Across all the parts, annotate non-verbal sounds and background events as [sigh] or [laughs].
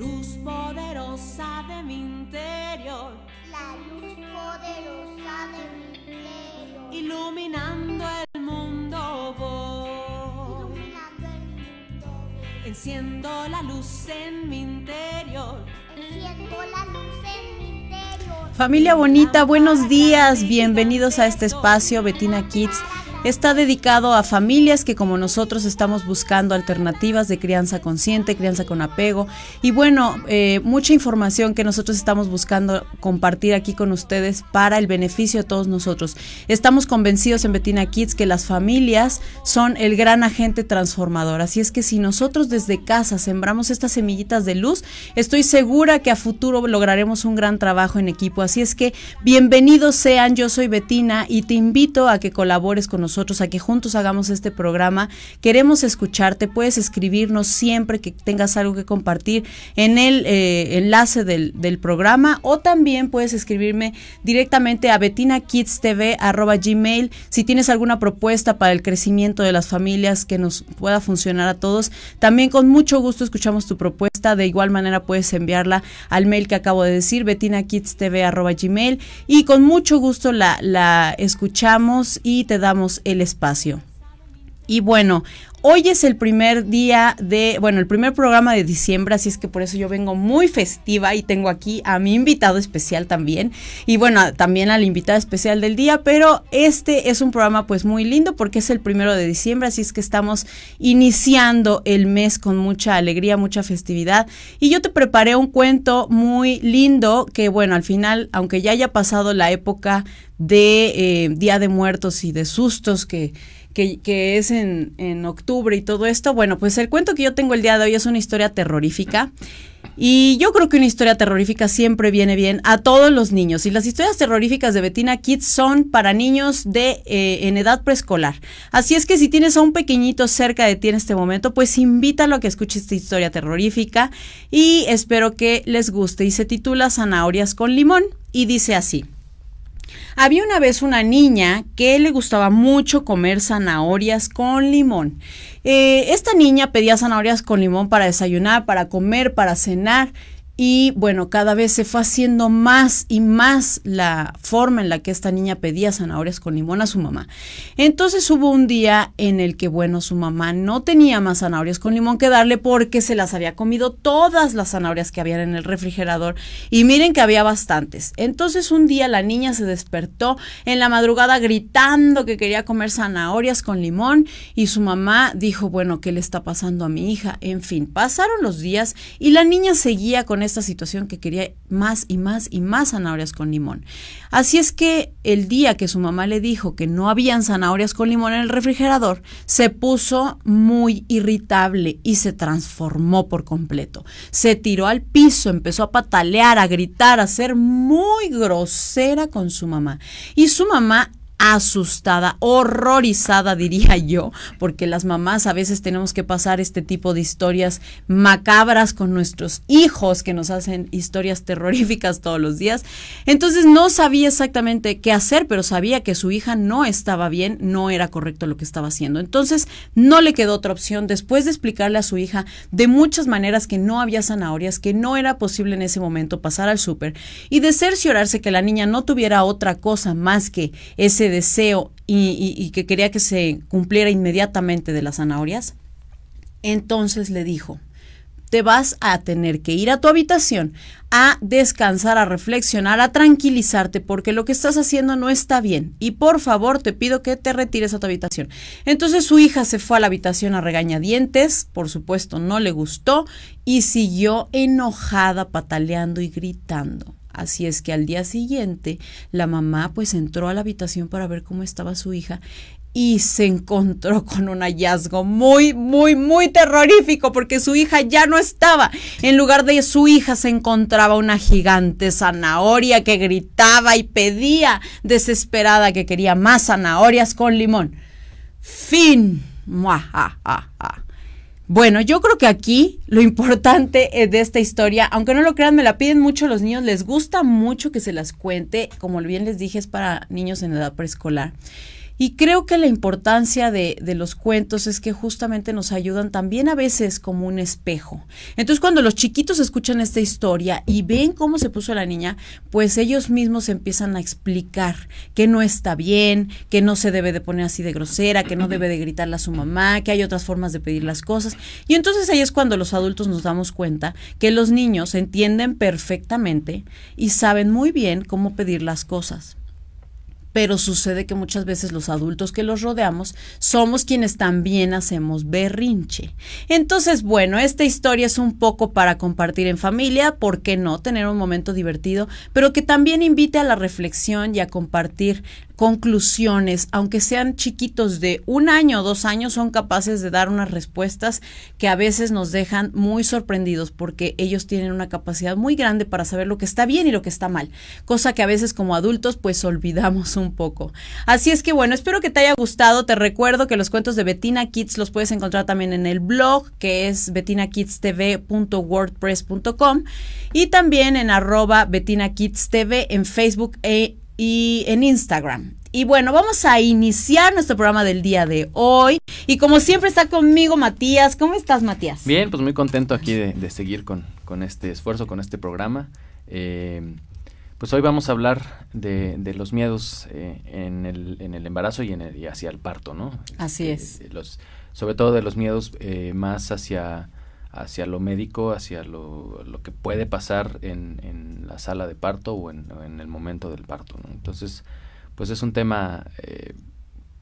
luz poderosa de mi interior. La luz poderosa de mi interior. Iluminando el mundo Iluminando el mundo Enciendo la luz en mi interior. Enciendo la luz en mi interior. Familia bonita, buenos días. Bienvenidos a este espacio Betina Kids Está dedicado a familias que como nosotros estamos buscando alternativas de crianza consciente, crianza con apego y bueno, eh, mucha información que nosotros estamos buscando compartir aquí con ustedes para el beneficio de todos nosotros. Estamos convencidos en Betina Kids que las familias son el gran agente transformador, así es que si nosotros desde casa sembramos estas semillitas de luz, estoy segura que a futuro lograremos un gran trabajo en equipo, así es que bienvenidos sean, yo soy Betina y te invito a que colabores con nosotros nosotros a que juntos hagamos este programa. Queremos escucharte, puedes escribirnos siempre que tengas algo que compartir en el eh, enlace del, programa o también puedes escribirme directamente a betinakidstv.gmail si tienes alguna propuesta para el crecimiento de las familias que nos pueda funcionar a todos. También con mucho gusto escuchamos tu propuesta, de igual manera puedes enviarla al mail que acabo de decir, betina betinakidstv.gmail y con mucho gusto la, la escuchamos y te damos el espacio. Y bueno, hoy es el primer día de, bueno, el primer programa de diciembre, así es que por eso yo vengo muy festiva y tengo aquí a mi invitado especial también. Y bueno, también al invitado especial del día, pero este es un programa pues muy lindo porque es el primero de diciembre, así es que estamos iniciando el mes con mucha alegría, mucha festividad. Y yo te preparé un cuento muy lindo que bueno, al final, aunque ya haya pasado la época de eh, Día de Muertos y de sustos que que, es en, octubre y todo esto. Bueno, pues el cuento que yo tengo el día de hoy es una historia terrorífica. Y yo creo que una historia terrorífica siempre viene bien a todos los niños. Y las historias terroríficas de Betina Kids son para niños de eh, en edad preescolar. Así es que si tienes a un pequeñito cerca de ti en este momento, pues invítalo a que escuche esta historia terrorífica y espero que les guste. Y se titula Zanahorias con limón y dice así. Había una vez una niña que le gustaba mucho comer zanahorias con limón. Eh, esta niña pedía zanahorias con limón para desayunar, para comer, para cenar. Y bueno, cada vez se fue haciendo más y más la forma en la que esta niña pedía zanahorias con limón a su mamá. Entonces hubo un día en el que, bueno, su mamá no tenía más zanahorias con limón que darle porque se las había comido todas las zanahorias que habían en el refrigerador. Y miren que había bastantes. Entonces un día la niña se despertó en la madrugada gritando que quería comer zanahorias con limón y su mamá dijo, bueno, ¿qué le está pasando a mi hija? En fin, pasaron los días y la niña seguía con esta situación que quería más y más y más zanahorias con limón. Así es que el día que su mamá le dijo que no habían zanahorias con limón en el refrigerador, se puso muy irritable y se transformó por completo. Se tiró al piso, empezó a patalear, a gritar, a ser muy grosera con su mamá. Y su mamá asustada, horrorizada, diría yo, porque las mamás a veces tenemos que pasar este tipo de historias macabras con nuestros hijos que nos hacen historias terroríficas todos los días. Entonces no sabía exactamente qué hacer, pero sabía que su hija no estaba bien, no era correcto lo que estaba haciendo. Entonces no le quedó otra opción después de explicarle a su hija de muchas maneras que no había zanahorias, que no era posible en ese momento pasar al súper y de cerciorarse que la niña no tuviera otra cosa más que ese deseo y, que quería que se cumpliera inmediatamente de las zanahorias, entonces le dijo, te vas a tener que ir a tu habitación a descansar, a reflexionar, a tranquilizarte, porque lo que estás haciendo no está bien. Y por favor, te pido que te retires a tu habitación. Entonces su hija se fue a la habitación a regañadientes, por supuesto no le gustó, y siguió enojada, pataleando y gritando. Así es que al día siguiente la mamá pues entró a la habitación para ver cómo estaba su hija y se encontró [laughs] con un hallazgo muy, muy, muy terrorífico porque su hija ya no estaba. En lugar de su hija se encontraba una gigante zanahoria que gritaba y pedía desesperada que quería más zanahorias con limón. Fin. Bueno, yo creo que aquí lo importante de esta historia, aunque no lo crean, me la piden mucho los niños, les gusta mucho que se las cuente, como bien les dije, es para niños en edad preescolar. Y creo que la importancia de, de, los cuentos es que justamente nos ayudan también a veces como un espejo. Entonces cuando los chiquitos escuchan esta historia y ven cómo se puso la niña, pues ellos mismos empiezan a explicar que no está bien, que no se debe de poner así de grosera, que no debe de gritarle a su mamá, que hay otras formas de pedir las cosas. Y entonces ahí es cuando los adultos nos damos cuenta que los niños entienden perfectamente y saben muy bien cómo pedir las cosas pero sucede que muchas veces los adultos que los rodeamos somos quienes también hacemos berrinche. Entonces, bueno, esta historia es un poco para compartir en familia, ¿por qué no? Tener un momento divertido, pero que también invite a la reflexión y a compartir conclusiones, aunque sean chiquitos de un año o dos años, son capaces de dar unas respuestas que a veces nos dejan muy sorprendidos porque ellos tienen una capacidad muy grande para saber lo que está bien y lo que está mal, cosa que a veces como adultos pues olvidamos un poco. Así es que bueno, espero que te haya gustado, te recuerdo que los cuentos de Betina Kids los puedes encontrar también en el blog que es betinakidstv.wordpress.com y también en arroba en Facebook e y en Instagram. Y bueno, vamos a iniciar nuestro programa del día de hoy. Y como siempre está conmigo Matías. ¿Cómo estás, Matías? Bien, pues muy contento aquí de, seguir con, este esfuerzo, con este programa. Eh, pues hoy vamos a hablar de, los miedos eh, en, el, embarazo y, en hacia el parto, ¿no? Así este, es. sobre todo de los miedos eh, más hacia hacia lo médico, hacia lo, lo que puede pasar en, en, la sala de parto o en, el momento del parto. Entonces, pues es un tema eh,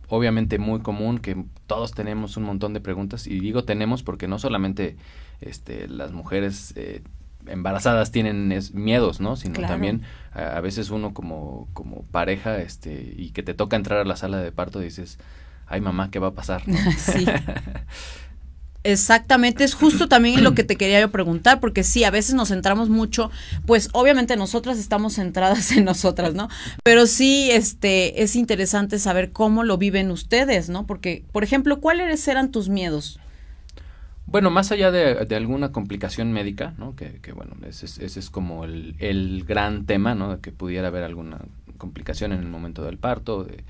obviamente muy común que todos tenemos un montón de preguntas y digo tenemos porque no solamente este, las mujeres eh, embarazadas tienen miedos, ¿no? Sino también eh, a, veces uno como, como pareja este, y que te toca entrar a la sala de parto dices, ay mamá, ¿qué va a pasar? [laughs] [laughs] Exactamente, es justo también lo que te quería yo preguntar, porque sí, a veces nos centramos mucho, pues obviamente nosotras estamos centradas [laughs] en nosotras, ¿no? Pero sí, este, es interesante saber cómo lo viven ustedes, ¿no? Porque, por ejemplo, ¿cuáles eran tus miedos? Bueno, más allá de, alguna complicación médica, ¿no? Que, bueno, ese, es como el, gran tema, ¿no? De que pudiera haber alguna complicación en el momento del parto, de,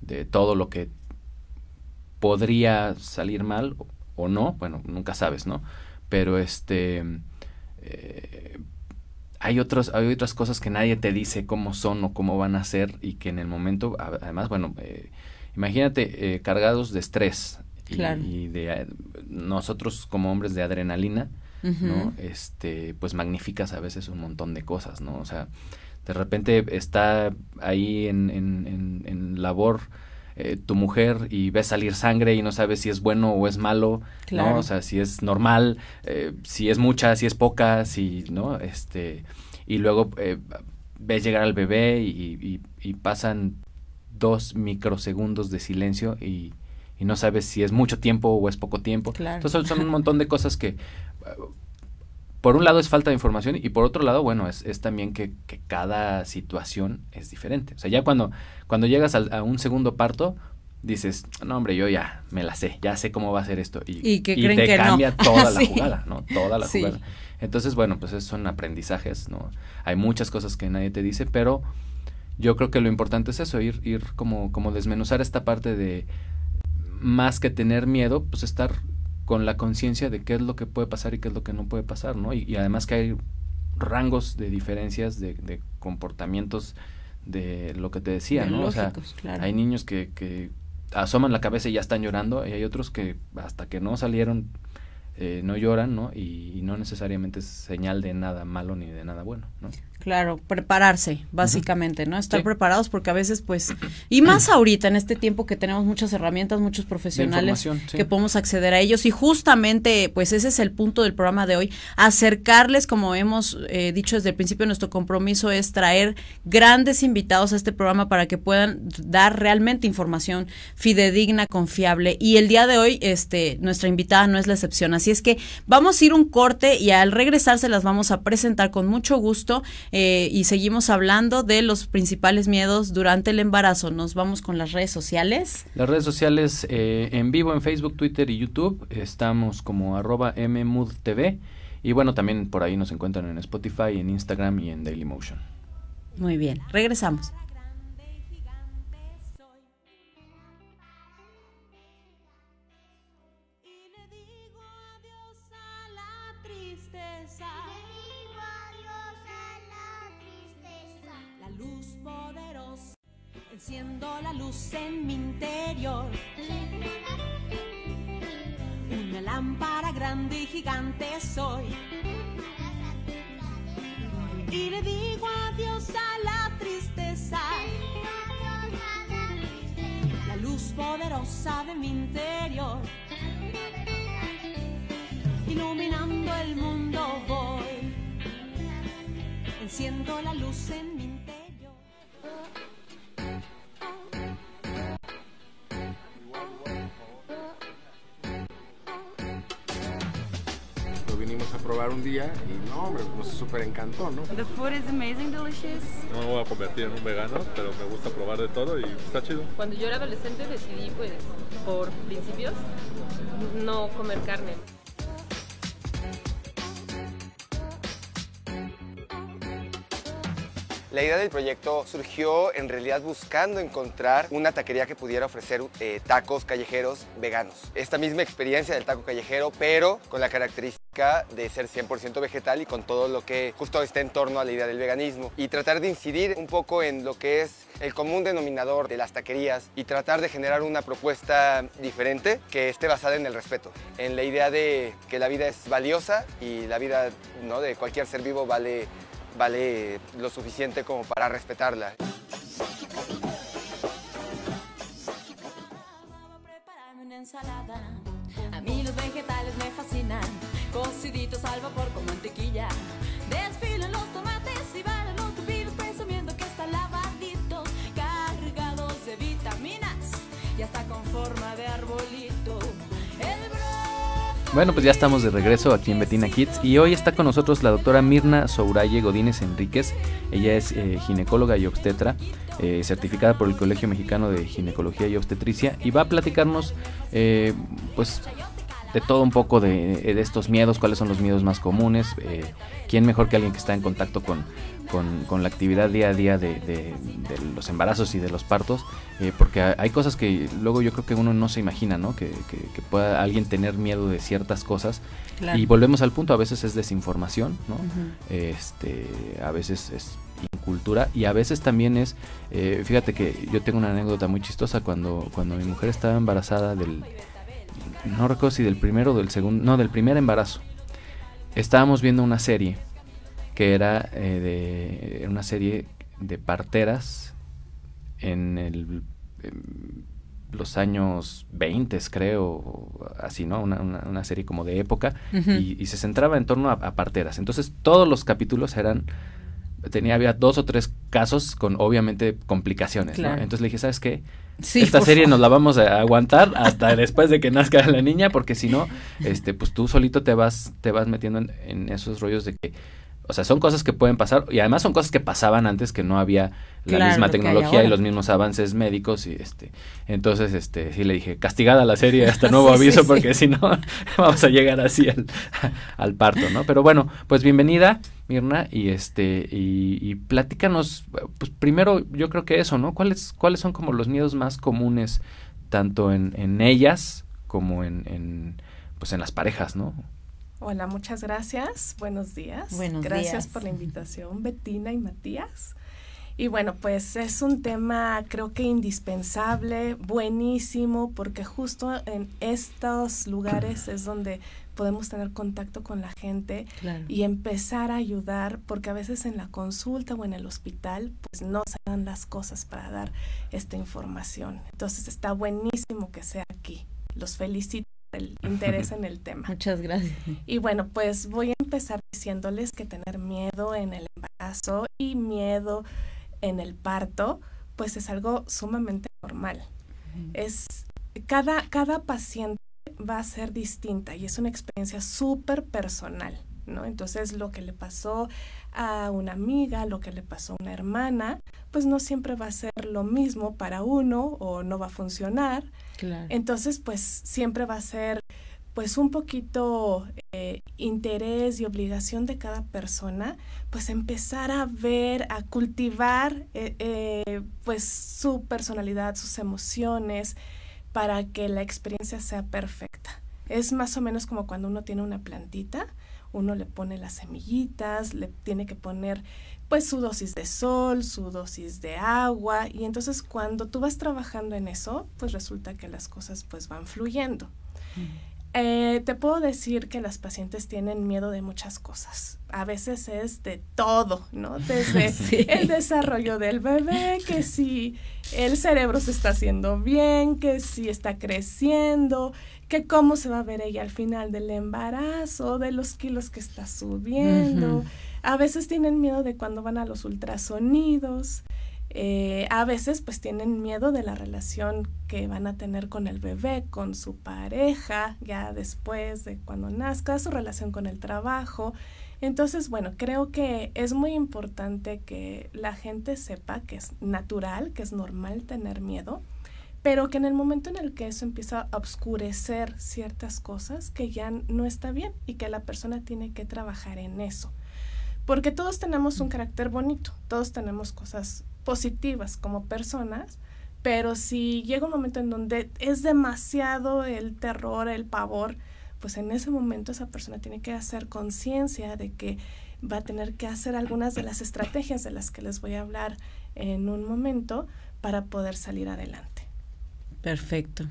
de todo lo que podría salir mal o no, bueno, nunca sabes, ¿no? Pero este... Eh, hay, otros, hay otras cosas que nadie te dice cómo son o cómo van a ser y que en el momento, además, bueno, eh, imagínate eh, cargados de estrés y, de nosotros como hombres de adrenalina, ¿no? Este, pues magnificas a veces un montón de cosas, ¿no? O sea, de repente está ahí en, en, en labor eh, tu mujer y ves salir sangre y no sabes si es bueno o es malo, ¿no? O sea, si es normal, eh, si es mucha, si es poca, si, ¿no? Este, y luego eh, ves llegar al bebé y, pasan dos microsegundos de silencio y, no sabes si es mucho tiempo o es poco tiempo. Entonces son un montón de cosas que por un lado es falta de información y por otro lado, bueno, es, es también que, cada situación es diferente. O sea, ya cuando, cuando llegas a, un segundo parto, dices, no, hombre, yo ya me la sé, ya sé cómo va a ser esto. Y, te cambia toda la [laughs] jugada, ¿no? Toda la jugada. Entonces, bueno, pues son aprendizajes, ¿no? Hay muchas cosas que nadie te dice, pero yo creo que lo importante es eso, ir, ir como, como desmenuzar esta parte de más que tener miedo, pues estar con la conciencia de qué es lo que puede pasar y qué es lo que no puede pasar, ¿no? Y, además que hay rangos de diferencias de, comportamientos de lo que te decía, ¿no? o sea, hay niños que, asoman la cabeza y ya están llorando y hay otros que hasta que no salieron eh, no lloran, ¿no? Y, no necesariamente es señal de nada malo ni de nada bueno, ¿no? Claro, prepararse, básicamente, ¿no? Estar preparados porque a veces, pues, y más [clears throat] ahorita, en este tiempo que tenemos muchas herramientas, muchos profesionales que podemos acceder a ellos. Y justamente, pues, ese es el punto del programa de hoy, acercarles, como hemos eh, dicho desde el principio, nuestro compromiso es traer grandes invitados a este programa para que puedan dar realmente información fidedigna, confiable. Y el día de hoy, este, nuestra invitada no es la excepción. Así es que vamos a ir un corte y al regresar se las vamos a presentar con mucho gusto. Eh, y seguimos hablando de los principales miedos durante el embarazo. Nos vamos con las redes sociales. Las redes sociales eh, en vivo en Facebook, Twitter y YouTube. Estamos como arroba mmoodtv. Y bueno, también por ahí nos encuentran en Spotify, en Instagram y en Dailymotion. Muy bien, regresamos. en mi interior. Una lámpara grande y gigante soy. Y le digo adiós a la tristeza. La luz poderosa de mi interior. Iluminando el mundo voy. Enciendo la luz en mi interior. probar un día y no, me pues súper encantó, ¿no? The food is amazing, No me voy a convertir en un vegano, pero me gusta probar de todo y está chido. Cuando yo era adolescente decidí, pues, por principios, no comer carne. La idea del proyecto surgió en realidad buscando encontrar una taquería que pudiera ofrecer eh, tacos callejeros veganos. Esta misma experiencia del taco callejero, pero con la característica de ser 100% vegetal y con todo lo que justo está en torno a la idea del veganismo. Y tratar de incidir un poco en lo que es el común denominador de las taquerías y tratar de generar una propuesta diferente que esté basada en el respeto, en la idea de que la vida es valiosa y la vida ¿no? de cualquier ser vivo vale vale lo suficiente como para respetarla. A mí los vegetales me fascinan, cociditos al vapor. Bueno, pues ya estamos de regreso aquí en Betina Kids y hoy está con nosotros la doctora Mirna Souraye Godínez Enríquez. Ella es eh, ginecóloga y obstetra, eh, certificada por el Colegio Mexicano de Ginecología y Obstetricia y va a platicarnos eh, pues de todo un poco de, estos miedos, cuáles son los miedos más comunes, quién mejor que alguien que está en contacto con con, con la actividad día a día de, los embarazos y de los partos, eh, porque hay cosas que luego yo creo que uno no se imagina, ¿no? Que, pueda alguien tener miedo de ciertas cosas. Y volvemos al punto, a veces es desinformación, ¿no? este, a veces es incultura y a veces también es, eh, fíjate que yo tengo una anécdota muy chistosa cuando, cuando mi mujer estaba embarazada del, no recuerdo si del primero o del segundo, no, del primer embarazo, estábamos viendo una serie que era eh, de una serie de parteras en el, los años 20, creo, así, ¿no? Una, serie como de época, y, se centraba en torno a, parteras. Entonces todos los capítulos eran, tenía, había dos o tres casos con obviamente complicaciones, ¿no? Entonces le dije, ¿sabes qué? Sí, Esta serie nos la vamos a aguantar hasta después de que nazca la niña, porque si no, [laughs] este, pues tú solito te vas, te vas metiendo en esos rollos de que o sea, son cosas que pueden pasar y además son cosas que pasaban antes que no había la misma tecnología y los mismos avances médicos y este entonces este sí le dije castigada la serie hasta [laughs] nuevo aviso porque si no [laughs] vamos a llegar así al, parto, ¿no? Pero bueno, pues bienvenida Mirna y este y, y, platícanos pues primero yo creo que eso, ¿no? ¿Cuáles cuáles son como los miedos más comunes tanto en, ellas como en pues en las parejas, ¿no? Hola, muchas gracias. Buenos días. Buenos gracias por la invitación, Betina y Matías. Y bueno, pues es un tema creo que indispensable, buenísimo, porque justo en estos lugares es donde podemos tener contacto con la gente y empezar a ayudar, porque a veces en la consulta o en el hospital pues no se dan las cosas para dar esta información. Entonces está buenísimo que sea aquí. Los felicito el interés en el tema. Muchas gracias. Y bueno, pues voy a empezar diciéndoles que tener miedo en el embarazo y miedo en el parto, pues es algo sumamente normal. Es cada, cada paciente va a ser distinta y es una experiencia súper personal, ¿no? Entonces lo que le pasó a una amiga, lo que le pasó a una hermana, pues no siempre va a ser lo mismo para uno o no va a funcionar entonces, pues siempre va a ser pues un poquito eh, interés y obligación de cada persona, pues empezar a ver, a cultivar eh, eh, pues su personalidad, sus emociones, para que la experiencia sea perfecta. Es más o menos como cuando uno tiene una plantita, uno le pone las semillitas, le tiene que poner pues su dosis de sol, su dosis de agua y entonces cuando tú vas trabajando en eso, pues resulta que las cosas pues van fluyendo. Mm. Eh, te puedo decir que las pacientes tienen miedo de muchas cosas. A veces es de todo, ¿no? Desde [laughs] el desarrollo del bebé, que si el cerebro se está haciendo bien, que si está creciendo, que cómo se va a ver ella al final del embarazo, de los kilos que está subiendo. A veces tienen miedo de cuando van a los ultrasonidos. Eh, a veces pues tienen miedo de la relación que van a tener con el bebé, con su pareja, ya después de cuando nazca, su relación con el trabajo. Entonces, bueno, creo que es muy importante que la gente sepa que es natural, que es normal tener miedo pero que en el momento en el que eso empieza a obscurecer ciertas cosas, que ya no está bien y que la persona tiene que trabajar en eso. Porque todos tenemos un carácter bonito, todos tenemos cosas positivas como personas, pero si llega un momento en donde es demasiado el terror, el pavor, pues en ese momento esa persona tiene que hacer conciencia de que va a tener que hacer algunas de las estrategias de las que les voy a hablar en un momento para poder salir adelante. Perfecto.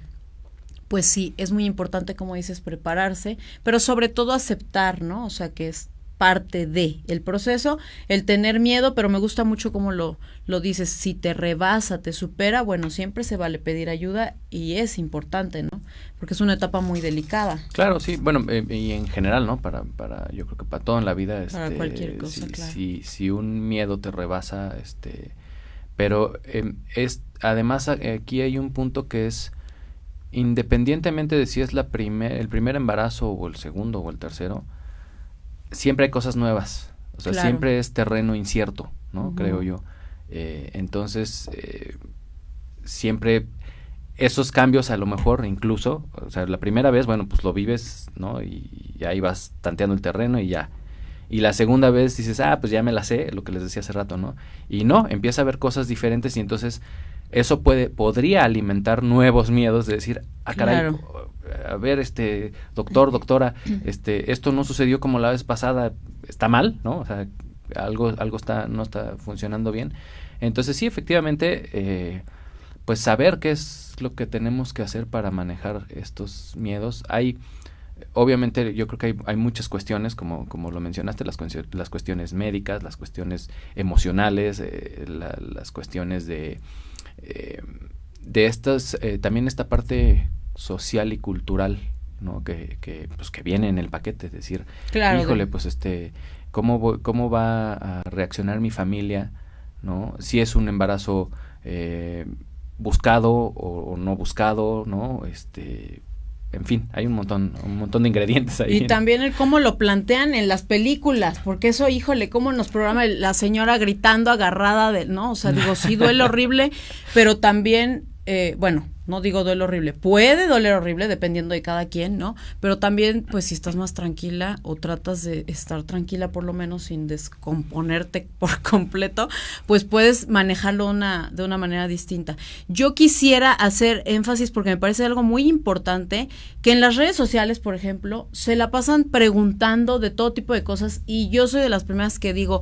Pues sí, es muy importante, como dices, prepararse, pero sobre todo aceptar, ¿no? O sea, que es parte de el proceso, el tener miedo, pero me gusta mucho como lo, lo dices, si te rebasa, te supera, bueno, siempre se vale pedir ayuda y es importante, ¿no? Porque es una etapa muy delicada. Claro, sí, bueno, eh, y en general, ¿no? Para, para, yo creo que para todo en la vida, este, para cualquier cosa, si, claro. si, un miedo te rebasa, este, pero em, es además aquí hay un punto que es, independientemente de si es la el primer embarazo o el segundo o el tercero, siempre hay cosas nuevas. O sea, siempre es terreno incierto, ¿no? Creo yo. Eh, entonces, eh, siempre esos cambios a lo mejor incluso, o sea, la primera vez, bueno, pues lo vives, ¿no? Y, ahí vas tanteando el terreno y ya. Y la segunda vez dices, ah, pues ya me la sé, lo que les decía hace rato, ¿no? Y no, empieza a ver cosas diferentes y entonces eso puede, podría alimentar nuevos miedos de decir, ah, caray, a ver, este, doctor, doctora, este, esto no sucedió como la vez pasada, está mal, ¿no? O sea, algo, algo está, no está funcionando bien. Entonces, sí, efectivamente, eh, pues saber qué es lo que tenemos que hacer para manejar estos miedos. Hay, obviamente yo creo que hay, muchas cuestiones, como, como lo mencionaste, las, cuestiones médicas, las cuestiones emocionales, eh, las cuestiones de eh, de estas, eh, también esta parte social y cultural, ¿no? Que, que, pues, que viene en el paquete, es decir, híjole, pues este, ¿cómo, ¿cómo va a reaccionar mi familia, ¿no? Si es un embarazo eh, buscado o, no buscado, ¿no? Este, en fin, hay un montón, un montón de ingredientes ahí. Y también el cómo lo plantean en las películas, porque eso, híjole, cómo nos programa la señora gritando agarrada de, ¿no? O sea, digo, sí duele [laughs] horrible, pero también eh, bueno, no digo duelo horrible, puede doler horrible dependiendo de cada quien, ¿no? Pero también, pues si estás más tranquila o tratas de estar tranquila por lo menos sin descomponerte [laughs] por completo, pues puedes manejarlo de una manera distinta. Yo quisiera hacer énfasis porque me parece algo muy importante que en las redes sociales, por ejemplo, se la pasan preguntando de todo tipo de cosas y yo soy de las primeras que digo,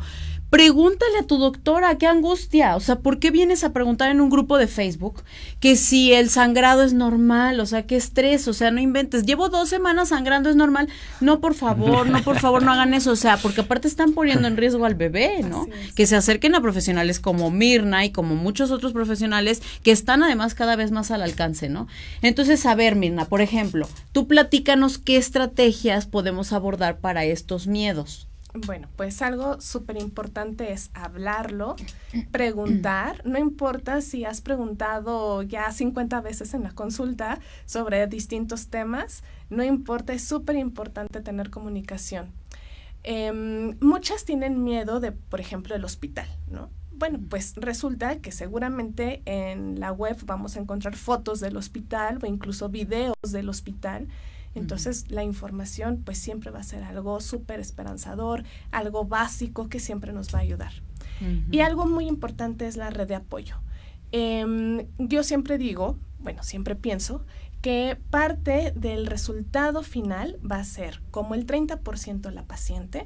pregúntale a tu doctora, qué angustia. O sea, ¿por qué vienes a preguntar en un grupo de Facebook que si el sangrado es normal? O sea, qué estrés, o sea, no inventes. Llevo dos semanas sangrando, es normal. No, por favor, no, por favor, no hagan eso. O sea, porque aparte están poniendo en riesgo al bebé, ¿no? Que se acerquen a profesionales como Mirna y como muchos otros profesionales que están además cada vez más al alcance, ¿no? Entonces, a ver, Mirna, por ejemplo, tú platícanos qué estrategias podemos abordar para estos miedos. Bueno, pues algo súper importante es hablarlo, preguntar, no importa si has preguntado ya 50 veces en la consulta sobre distintos temas, no importa, es súper importante tener comunicación. Em, muchas tienen miedo de, por ejemplo, el hospital, ¿no? Bueno, pues resulta que seguramente en la web vamos a encontrar fotos del hospital o incluso videos del hospital entonces la información pues siempre va a ser algo súper esperanzador, algo básico que siempre nos va a ayudar. Y algo muy importante es la red de apoyo. Em, yo siempre digo, bueno, siempre pienso que parte del resultado final va a ser como el 30% la paciente,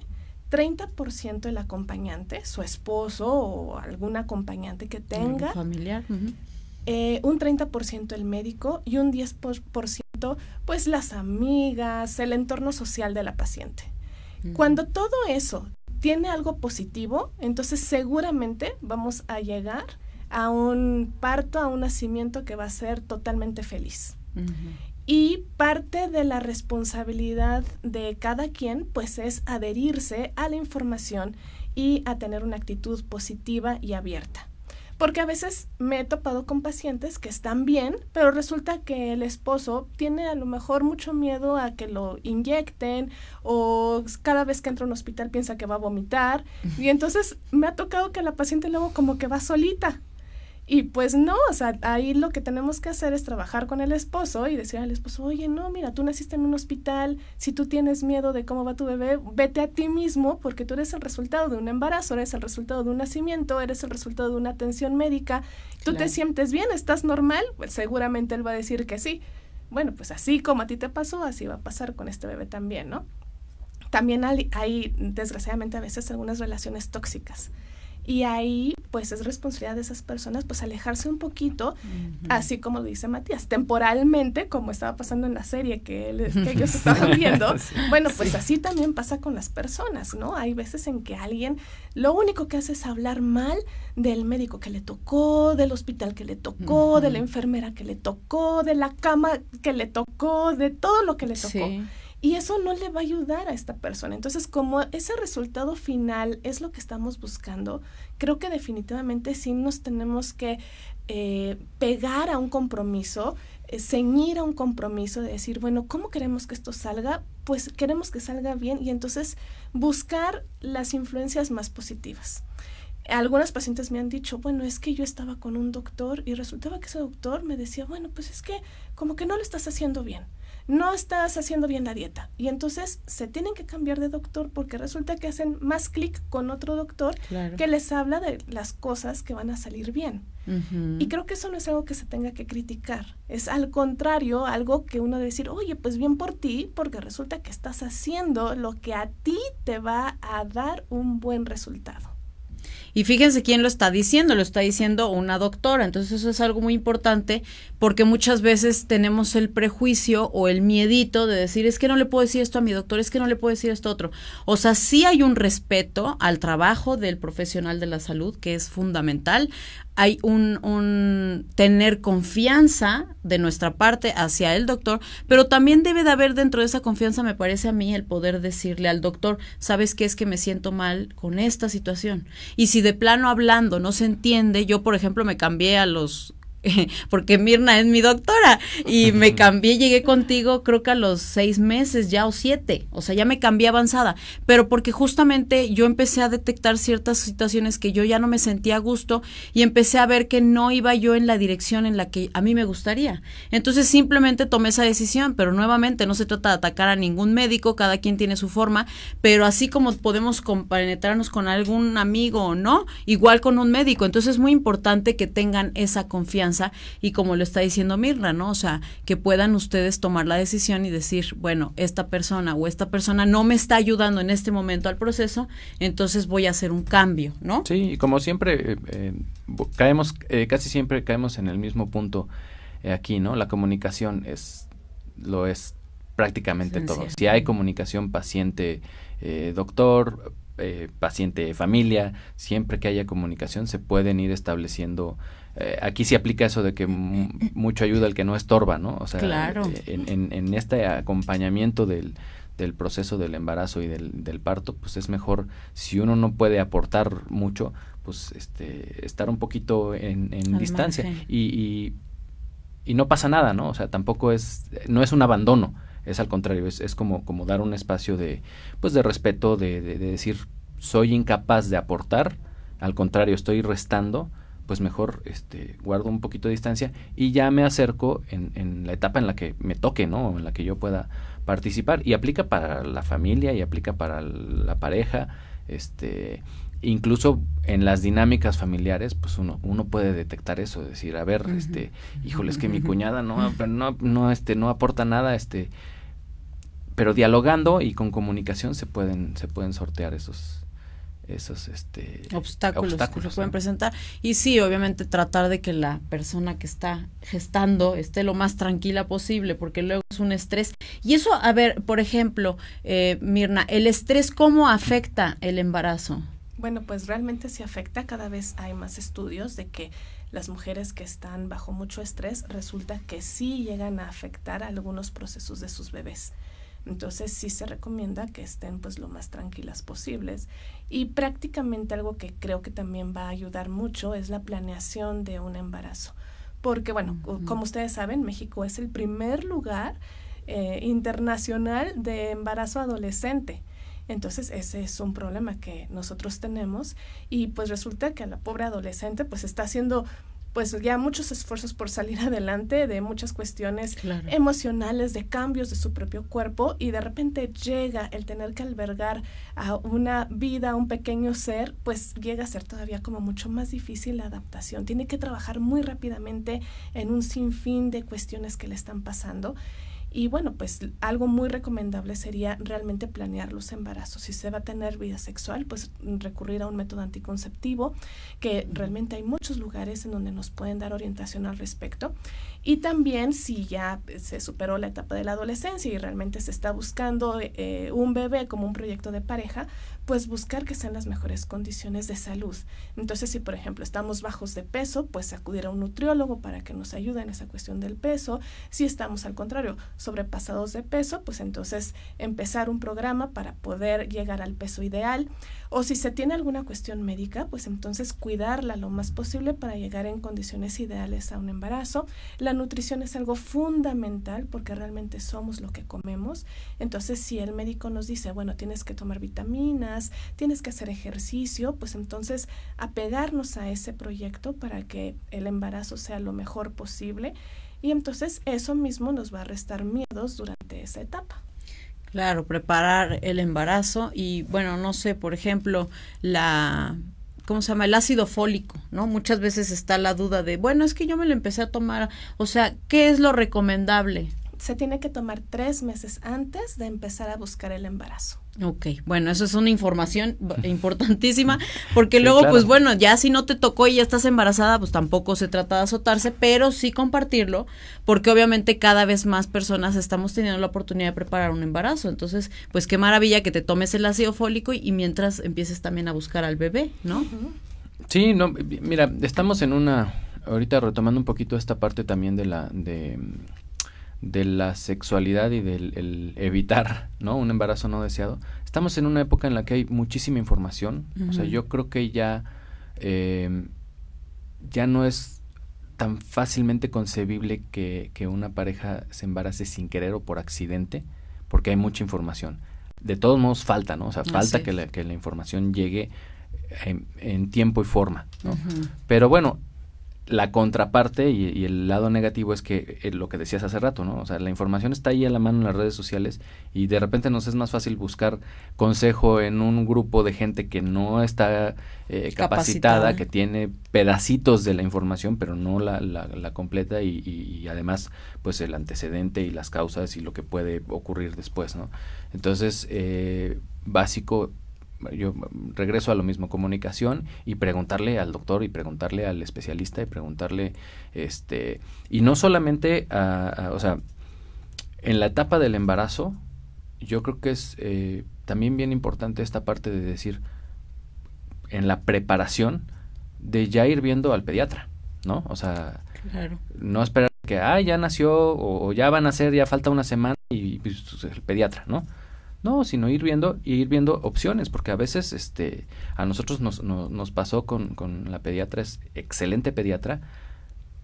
30% el acompañante, su esposo o algún acompañante que tenga. Familiar. Eh, un 30% el médico y un 10% pues las amigas, el entorno social de la paciente. Cuando todo eso tiene algo positivo, entonces seguramente vamos a llegar a un parto, a un nacimiento que va a ser totalmente feliz. Y parte de la responsabilidad de cada quien, pues es adherirse a la información y a tener una actitud positiva y abierta. Porque a veces me he topado con pacientes que están bien, pero resulta que el esposo tiene a lo mejor mucho miedo a que lo inyecten o cada vez que entra a un hospital piensa que va a vomitar. Y entonces me ha tocado que la paciente luego como que va solita y pues no, o sea, ahí lo que tenemos que hacer es trabajar con el esposo y decir al esposo, oye, no, mira, tú naciste en un hospital, si tú tienes miedo de cómo va tu bebé, vete a ti mismo porque tú eres el resultado de un embarazo, eres el resultado de un nacimiento, eres el resultado de una atención médica, tú te sientes bien, estás normal, pues seguramente él va a decir que sí. Bueno, pues así como a ti te pasó, así va a pasar con este bebé también, ¿no? También hay, hay desgraciadamente, a veces algunas relaciones tóxicas. Y ahí pues es responsabilidad de esas personas pues alejarse un poquito, así como lo dice Matías, temporalmente, como estaba pasando en la serie que, [laughs] ellos estaban viendo, bueno, pues así también pasa con las personas, ¿no? Hay veces en que alguien lo único que hace es hablar mal del médico que le tocó, del hospital que le tocó, de la enfermera que le tocó, de la cama que le tocó, de todo lo que le tocó. Y eso no le va a ayudar a esta persona. Entonces, como ese resultado final es lo que estamos buscando, creo que definitivamente sí nos tenemos que eh, pegar a un compromiso, eh, ceñir a un compromiso de decir, bueno, ¿cómo queremos que esto salga? Pues queremos que salga bien y entonces buscar las influencias más positivas. Algunas pacientes me han dicho, bueno, es que yo estaba con un doctor y resultaba que ese doctor me decía, bueno, pues es que como que no lo estás haciendo bien no estás haciendo bien la dieta. Y entonces se tienen que cambiar de doctor porque resulta que hacen más clic con otro doctor que les habla de las cosas que van a salir bien. Y creo que eso no es algo que se tenga que criticar. Es al contrario, algo que uno debe decir, oye, pues bien por ti, porque resulta que estás haciendo lo que a ti te va a dar un buen resultado. Y fíjense quién lo está diciendo, lo está diciendo una doctora. Entonces eso es algo muy importante porque muchas veces tenemos el prejuicio o el miedito de decir, es que no le puedo decir esto a mi doctor, es que no le puedo decir esto a otro. O sea, sí hay un respeto al trabajo del profesional de la salud, que es fundamental. Hay un, tener confianza de nuestra parte hacia el doctor, pero también debe de haber dentro de esa confianza, me parece a mí, el poder decirle al doctor, ¿sabes qué es que me siento mal con esta situación? Y si de plano hablando no se entiende, yo por ejemplo me cambié a los [laughs] porque Mirna es mi doctora y me cambié, llegué contigo creo que a los seis meses ya o siete, o sea, ya me cambié avanzada, pero porque justamente yo empecé a detectar ciertas situaciones que yo ya no me sentía a gusto y empecé a ver que no iba yo en la dirección en la que a mí me gustaría. Entonces simplemente tomé esa decisión, pero nuevamente no se trata de atacar a ningún médico, cada quien tiene su forma, pero así como podemos compenetrarnos con algún amigo o no, igual con un médico, entonces es muy importante que tengan esa confianza y como lo está diciendo Mirna, ¿no? O sea, que puedan ustedes tomar la decisión y decir, bueno, esta persona o esta persona no me está ayudando en este momento al proceso, entonces voy a hacer un cambio, ¿no? Sí, y como siempre, eh, eh, caemos, eh, casi siempre caemos en el mismo punto aquí, ¿no? La comunicación es, lo es prácticamente todo. Si hay comunicación paciente-doctor, paciente familia, siempre que haya comunicación se pueden ir estableciendo eh, aquí se aplica eso de que mucho ayuda el que no estorba, ¿no? O sea, eh, en, en, este acompañamiento del, del, proceso del embarazo y del, parto, pues es mejor, si uno no puede aportar mucho, pues este, estar un poquito en, distancia. Y, y, no pasa nada, ¿no? O sea, tampoco es, no es un abandono, es al contrario, es, como, dar un espacio de, pues de respeto, de decir, soy incapaz de aportar, al contrario, estoy restando pues mejor este, guardo un poquito de distancia y ya me acerco en, la etapa en la que me toque, ¿no? En la que yo pueda participar. Y aplica para la familia y aplica para la pareja, este, incluso en las dinámicas familiares, pues uno, uno puede detectar eso, decir, a ver, este, híjole, es que mi cuñada no, [laughs] no, no, este, no aporta nada, este, pero dialogando y con comunicación se pueden, se pueden sortear esos, esos este, obstáculos, que se pueden presentar. Y sí, obviamente tratar de que la persona que está gestando esté lo más tranquila posible, porque luego es un estrés. Y eso, a ver, por ejemplo, eh, Mirna, ¿el estrés cómo afecta el embarazo? Bueno, pues realmente se afecta, cada vez hay más estudios de que las mujeres que están bajo mucho estrés resulta que sí llegan a afectar algunos procesos de sus bebés. Entonces sí se recomienda que estén pues lo más tranquilas posibles. Y prácticamente algo que creo que también va a ayudar mucho es la planeación de un embarazo. Porque bueno, como ustedes saben, México es el primer lugar eh, internacional de embarazo adolescente. Entonces ese es un problema que nosotros tenemos y pues resulta que la pobre adolescente pues está haciendo pues ya muchos esfuerzos por salir [laughs] adelante de muchas cuestiones emocionales, de cambios de su propio cuerpo y de repente llega el tener que albergar a una vida, a un pequeño ser, pues llega a ser todavía como mucho más difícil la adaptación. Tiene que trabajar muy rápidamente en un sinfín de cuestiones que le están pasando. Y bueno, pues algo muy recomendable sería realmente planear los embarazos. Si se va a tener vida sexual, pues recurrir a un método anticonceptivo, que realmente hay muchos lugares en donde nos pueden dar orientación al respecto. Y también si ya se superó la etapa de la adolescencia y realmente se está buscando eh, un bebé como un proyecto de pareja, pues buscar que sean las mejores condiciones de salud. Entonces, si por ejemplo estamos bajos de peso, pues acudir a un nutriólogo para que nos ayude en esa cuestión del peso. Si estamos al contrario, sobrepasados de peso, pues entonces empezar un programa para poder llegar al peso ideal. O si se tiene alguna cuestión médica, pues entonces cuidarla lo más posible para llegar en condiciones ideales a un embarazo. La nutrición es algo fundamental porque realmente somos lo que comemos. Entonces, si el médico nos dice, bueno, tienes que tomar vitaminas, tienes que hacer ejercicio, pues entonces apegarnos a ese proyecto para que el embarazo sea lo mejor posible y entonces eso mismo nos va a restar miedos durante esa etapa. Claro, preparar el embarazo y bueno, no sé, por ejemplo, la ¿cómo se llama? El ácido fólico, ¿no? Muchas veces está la duda de, bueno, es que yo me lo empecé a tomar, o sea, ¿qué es lo recomendable? Se tiene que tomar tres meses antes de empezar a buscar el embarazo. Ok, bueno, eso es una información [laughs] importantísima, porque luego, pues bueno, ya si no te tocó y ya estás embarazada, pues tampoco se trata de azotarse, pero sí compartirlo, porque obviamente cada vez más personas estamos teniendo la oportunidad de preparar un embarazo. Entonces, pues qué maravilla que te tomes el ácido fólico y, y mientras empieces también a buscar al bebé, ¿no? Sí, no, mira, estamos en una, ahorita retomando un poquito esta parte también de la, de de la sexualidad y del evitar ¿no? un embarazo no deseado, estamos en una época en la que hay muchísima información. O sea, yo creo que ya, eh, ya no es tan fácilmente concebible que, una pareja se embarace sin querer o por accidente, porque hay mucha información. De todos modos falta, ¿no? O sea, falta que la, información llegue eh, en, tiempo y forma, Pero bueno, la contraparte y, el lado negativo es que eh, lo que decías hace rato, ¿no? O sea, la información está ahí a la mano en las redes sociales y de repente nos es más fácil buscar consejo en un grupo de gente que no está eh, capacitada, que tiene pedacitos de la información, pero no la, completa y, y, además, pues el antecedente y las causas y lo que puede ocurrir después, ¿no? Entonces, eh, básico yo mm, regreso a lo mismo, comunicación y preguntarle al doctor y preguntarle al especialista y preguntarle, este, y no solamente, a, o sea, en la etapa del embarazo, yo creo que es eh, también bien importante esta parte de decir, en la preparación, de ya ir viendo al pediatra, ¿no? O sea, no esperar que, ah, ya nació o, ya van a ser, ya falta una semana y pues, el pediatra, ¿no? No, sino ir viendo y ir viendo opciones, porque a veces este, a nosotros nos, nos, nos pasó con, con, la pediatra, es excelente pediatra,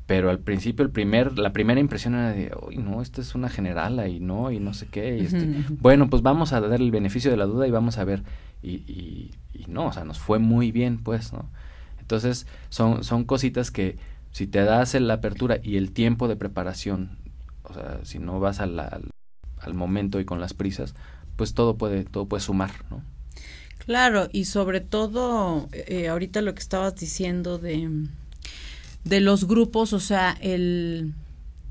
pero al principio el primer, la primera impresión era de, uy, no, esta es una generala y no, y no sé qué. Y este, bueno, pues vamos a dar el beneficio de la duda y vamos a ver. Y, y, no, o sea, nos fue muy bien, pues, ¿no? Entonces, son, son cositas que si te das la apertura y el tiempo de preparación, o sea, si no vas al momento y con las prisas, pues todo puede, todo puede sumar, ¿no? Claro, y sobre todo eh, ahorita lo que estabas diciendo de, de los grupos, o sea, el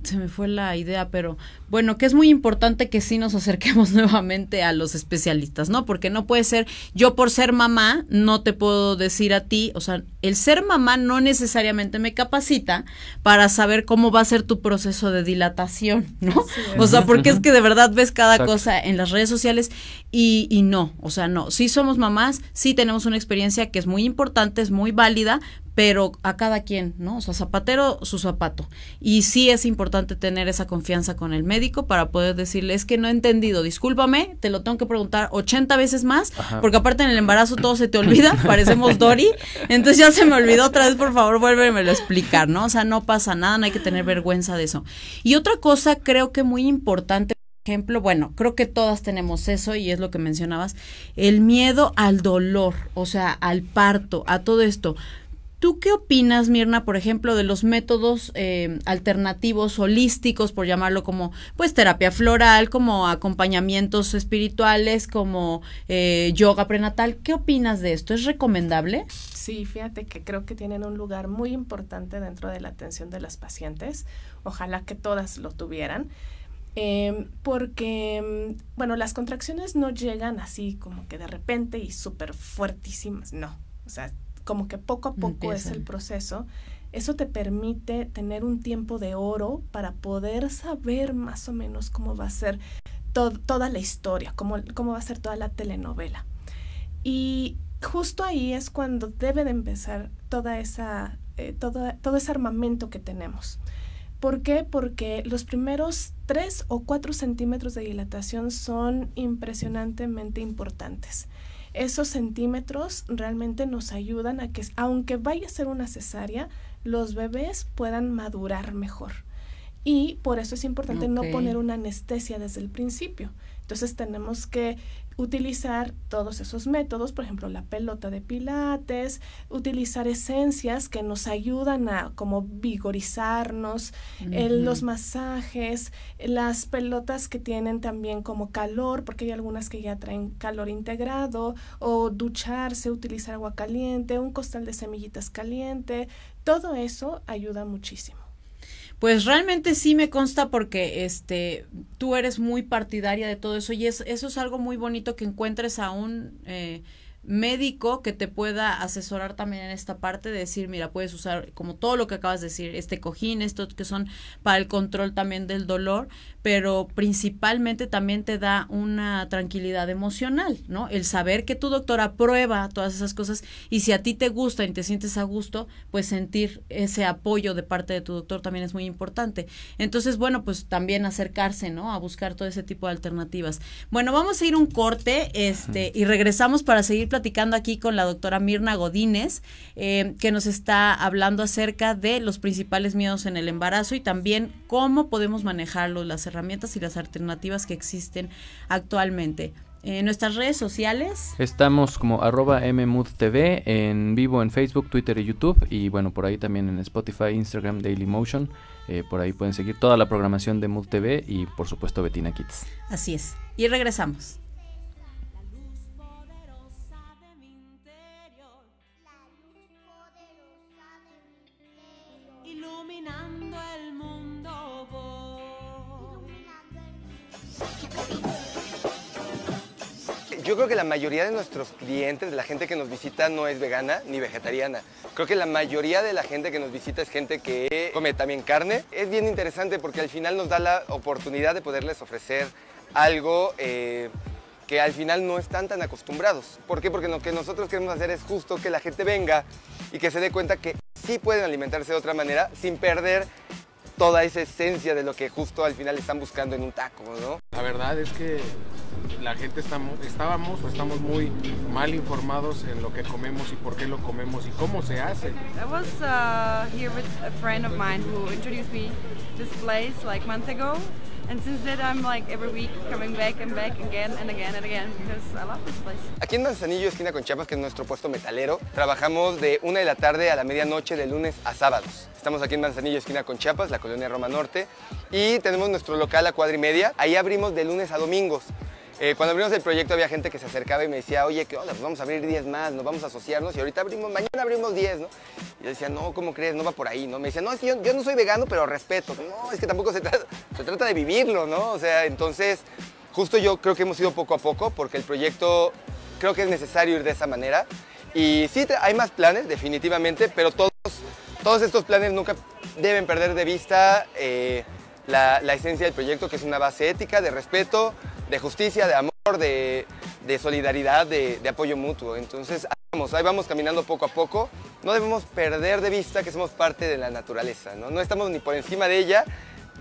se me fue la idea, pero bueno, que es muy importante que sí nos acerquemos [laughs] nuevamente a los especialistas, ¿no? Porque no puede ser, yo por ser mamá no te puedo decir a ti, o sea, el ser mamá no necesariamente me capacita para saber cómo va a ser tu proceso de dilatación, ¿no? o sea, porque es que de verdad ves cada cosa en las redes sociales y, y no, o sea, no, sí somos mamás, sí tenemos una experiencia que es muy importante, es muy válida, pero a cada quien, ¿no? O sea, zapatero, su zapato. Y sí es importante tener esa confianza con el médico para poder decirle, es que no he entendido, discúlpame, te lo tengo que preguntar 80 veces más, porque aparte en el embarazo todo se te olvida, [laughs] parecemos Dory, entonces ya se me olvidó otra vez, por favor, vuélvemelo a explicar, ¿no? O sea, no pasa nada, no hay que tener vergüenza de eso. Y otra cosa creo que muy importante por ejemplo, bueno, creo que todas tenemos eso y es lo que mencionabas, el miedo al dolor, o sea, al parto, a todo esto. ¿Tú qué opinas, Mirna, por ejemplo, de los métodos eh, alternativos, holísticos, por llamarlo como, pues, terapia floral, como acompañamientos espirituales, como eh, yoga prenatal? ¿Qué opinas de esto? ¿Es recomendable? Sí, fíjate que creo que tienen un lugar muy importante dentro de la atención de las pacientes. Ojalá que todas lo tuvieran. Em, porque, bueno, las contracciones no llegan así como que de repente y súper fuertísimas, no. O sea, como que poco a poco es el proceso, eso te permite tener un tiempo de oro para poder saber más o menos cómo va a ser toda la historia, cómo, cómo va a ser toda la telenovela. Y justo ahí es cuando debe de empezar toda esa, eh, todo, todo ese armamento que tenemos. ¿Por qué? Porque los primeros tres o cuatro centímetros de dilatación son impresionantemente importantes esos centímetros realmente nos ayudan a que, aunque vaya a ser una cesárea, los bebés puedan madurar mejor. Y por eso es importante no poner una anestesia desde el principio. Entonces tenemos que utilizar todos esos métodos, por ejemplo, la pelota de pilates, utilizar esencias que nos ayudan a como vigorizarnos, eh, los masajes, las pelotas que tienen también como calor, porque hay algunas que ya traen calor integrado, o ducharse, utilizar agua caliente, un costal de semillitas caliente, todo eso ayuda muchísimo. Pues realmente sí me consta porque este tú eres muy partidaria de todo eso y es, eso es algo muy bonito que encuentres a un eh, médico que te pueda asesorar también en esta parte de decir, mira, puedes usar como todo lo que acabas de decir, este cojín, estos que son para el control también del dolor, pero principalmente también te da una tranquilidad emocional, ¿no? El saber que tu doctor aprueba todas esas cosas y si a ti te gusta y te sientes a gusto, pues sentir ese apoyo de parte de tu doctor también es muy importante. Entonces, bueno, pues también acercarse, ¿no? A buscar todo ese tipo de alternativas. Bueno, vamos a ir un corte este y regresamos para seguir platicando platicando aquí con la doctora Mirna Godínez, eh, que nos está hablando acerca de los principales miedos en el embarazo y también cómo podemos manejarlos, las herramientas y las alternativas que existen actualmente. En eh, nuestras redes sociales. Estamos como arroba mmoodtv en vivo en Facebook, Twitter y YouTube. Y bueno, por ahí también en Spotify, Instagram, Daily Motion. Eh, por ahí pueden seguir toda la programación de Mood TV y por supuesto Betina Kids. Así es. Y regresamos. Yo creo que la mayoría de nuestros clientes, de la gente que nos visita, no es vegana ni vegetariana. Creo que la mayoría de la gente que nos visita es gente que come también carne. Es bien interesante porque al final nos da la oportunidad de poderles ofrecer algo eh, que al final no están tan acostumbrados. ¿Por qué? Porque lo que nosotros queremos hacer es justo que la gente venga y que se dé cuenta que sí pueden alimentarse de otra manera sin perder toda esa esencia de lo que justo al final están buscando en un taco, ¿no? La verdad es que la gente está... estábamos o estamos muy mal informados en lo que comemos y por qué lo comemos y cómo se hace. I was uh, here with a friend of mine who introduced me this place like month ago Aquí en Manzanillo, esquina con Chiapas, que es nuestro puesto metalero, trabajamos de una de la tarde a la medianoche de lunes a sábados. Estamos aquí en Manzanillo, esquina con Chiapas, la colonia Roma Norte, y tenemos nuestro local a cuadra y media. Ahí abrimos de lunes a domingos. Eh, cuando abrimos el proyecto había gente que se acercaba y me decía, oye, ¿qué onda? Pues vamos a abrir 10 más, nos vamos a asociarnos y ahorita abrimos, mañana abrimos 10, ¿no? Y yo decía, no, ¿cómo crees? No va por ahí, ¿no? Me decía, no, yo, no soy vegano, pero respeto. No, es que tampoco se trata, de vivirlo, ¿no? O sea, entonces, justo yo creo que hemos ido poco a poco porque el proyecto creo que es necesario ir de esa manera. Y sí, hay más planes, definitivamente, pero todos, todos estos planes nunca deben perder de vista eh, la esencia del proyecto, que es una base ética, de respeto, de justicia, de amor, de, solidaridad, de, apoyo mutuo. Entonces, ahí vamos, ahí vamos caminando poco a poco. No debemos perder de vista que somos parte de la naturaleza, ¿no? No estamos ni por encima de ella,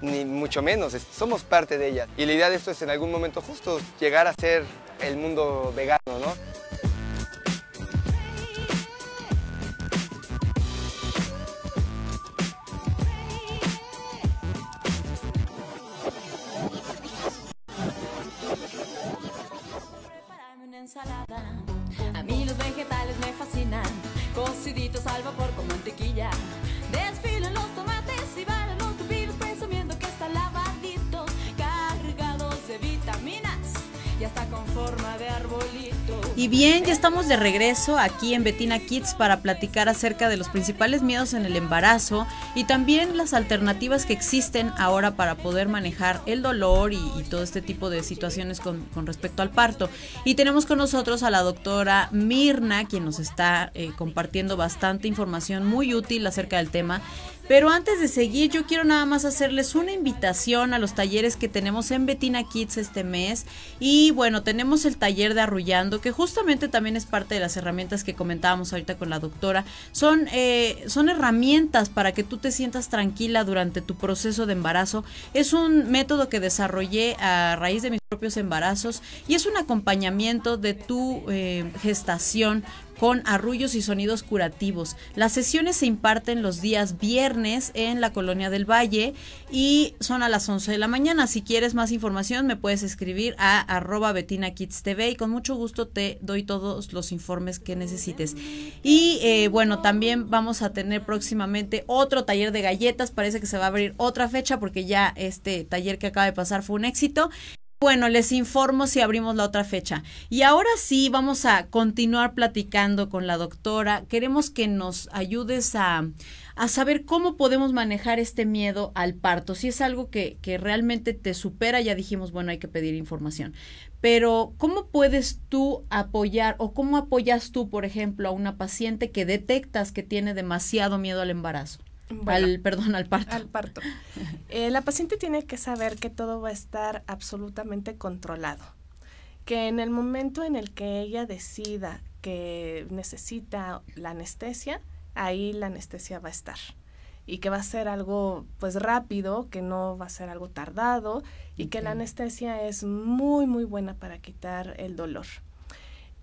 ni mucho menos, somos parte de ella. Y la idea de esto es en algún momento justo llegar a ser el mundo vegano, ¿no? ensalada. A mí los vegetales me fascinan, cociditos salvo por con mantequilla. Desfilan los tomates y van los tupidos presumiendo que están lavaditos, cargados de vitaminas y hasta con forma de arbolito. Y bien, ya estamos de regreso aquí en Betina Kids para platicar acerca de los principales miedos en el embarazo y también las alternativas que existen ahora para poder manejar el dolor y, todo este tipo de situaciones con, respecto al parto. Y tenemos con nosotros a la doctora Mirna, quien nos está eh, compartiendo bastante información muy útil acerca del tema pero antes de seguir, yo quiero nada más hacerles una invitación a los talleres que tenemos en Betina Kids este mes. Y bueno, tenemos el taller de arrullando, que justamente también es parte de las herramientas que comentábamos ahorita con la doctora. Son, eh, son herramientas para que tú te sientas tranquila durante tu proceso de embarazo. Es un método que desarrollé a raíz de mis propios embarazos y es un acompañamiento de tu eh, gestación con arrullos y sonidos curativos. Las sesiones se imparten los días viernes en la Colonia del Valle y son a las 11 de la mañana. Si quieres más información me puedes escribir a arroba Betina y con mucho gusto te doy todos los informes que necesites. Y eh, bueno, también vamos a tener próximamente otro taller de galletas. Parece que se va a abrir otra fecha porque ya este taller que acaba de pasar fue un éxito. Bueno, les informo si abrimos la otra fecha. Y ahora sí, vamos a continuar platicando con la doctora. Queremos que nos ayudes a, a saber cómo podemos manejar este miedo al parto. Si es algo que, que realmente te supera, ya dijimos, bueno, hay que pedir información. Pero, ¿cómo puedes tú apoyar o cómo apoyas tú, por ejemplo, a una paciente que detectas que tiene demasiado miedo al embarazo? al, perdón, al parto. Al parto. Eh, la paciente tiene que saber que todo va a estar absolutamente controlado, que en el momento en el que ella decida que necesita la anestesia, ahí la anestesia va a estar y que va a ser algo pues rápido, que no va a ser algo tardado y que la anestesia es muy muy buena para quitar el dolor.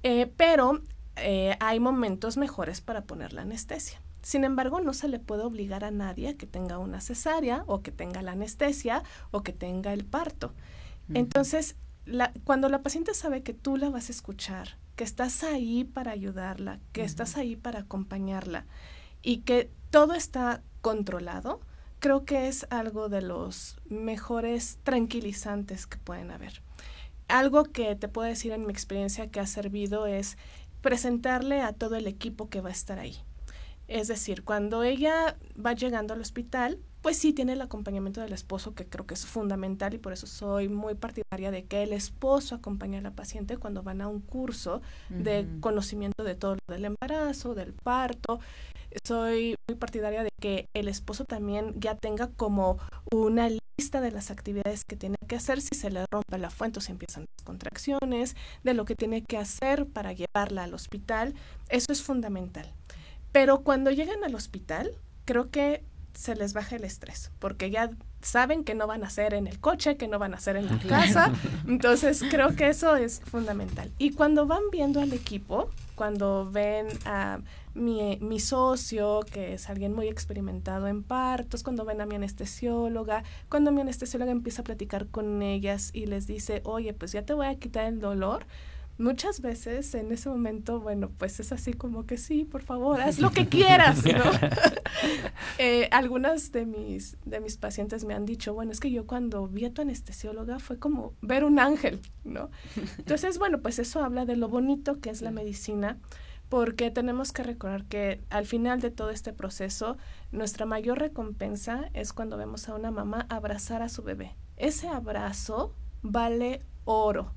Eh, pero eh, hay momentos mejores para poner la anestesia. Sin embargo, no se le puede obligar a nadie a que tenga una cesárea o que tenga la anestesia o que tenga el parto. Entonces, cuando la paciente sabe que tú la vas a escuchar, que estás ahí para ayudarla, que estás ahí para acompañarla y que todo está controlado, creo que es algo de los mejores tranquilizantes que pueden haber. Algo que te puedo decir en mi experiencia que ha servido es presentarle a todo el equipo que va a estar ahí. Es decir, cuando ella va llegando al hospital, pues sí tiene el acompañamiento del esposo, que creo que es fundamental y por eso soy muy partidaria de que el esposo acompañe a la paciente cuando van a un curso de conocimiento de todo lo del embarazo, del parto. Soy muy partidaria de que el esposo también ya tenga como una lista de las actividades que tiene que hacer si se le rompe la fuente o si empiezan las contracciones, de lo que tiene que hacer para llevarla al hospital. Eso es fundamental. Pero cuando llegan al hospital, creo que se les baja el estrés, porque ya saben que no van a ser en el coche, que no van a ser en la casa. [laughs] Entonces creo que eso es fundamental. Y cuando van viendo al equipo, cuando ven a mi, mi, socio, que es alguien muy experimentado en partos, cuando ven a mi anestesióloga, cuando mi anestesióloga empieza a platicar con ellas y les dice, oye, pues ya te voy a quitar el dolor, muchas veces en ese momento, bueno, pues es así como que sí, por favor, haz lo que [laughs] quieras, ¿no? [laughs] [laughs] Eh, algunas de mis, de mis pacientes me han dicho, bueno, es que yo cuando vi a tu anestesióloga fue como ver un ángel, ¿no? Entonces, bueno, pues eso habla de lo bonito que es la medicina, porque tenemos que recordar que al final de todo este proceso, nuestra mayor recompensa es cuando vemos a una mamá abrazar a su bebé. Ese abrazo vale oro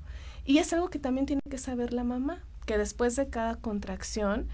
y es algo que también tiene que saber la mamá, que después de cada contracción,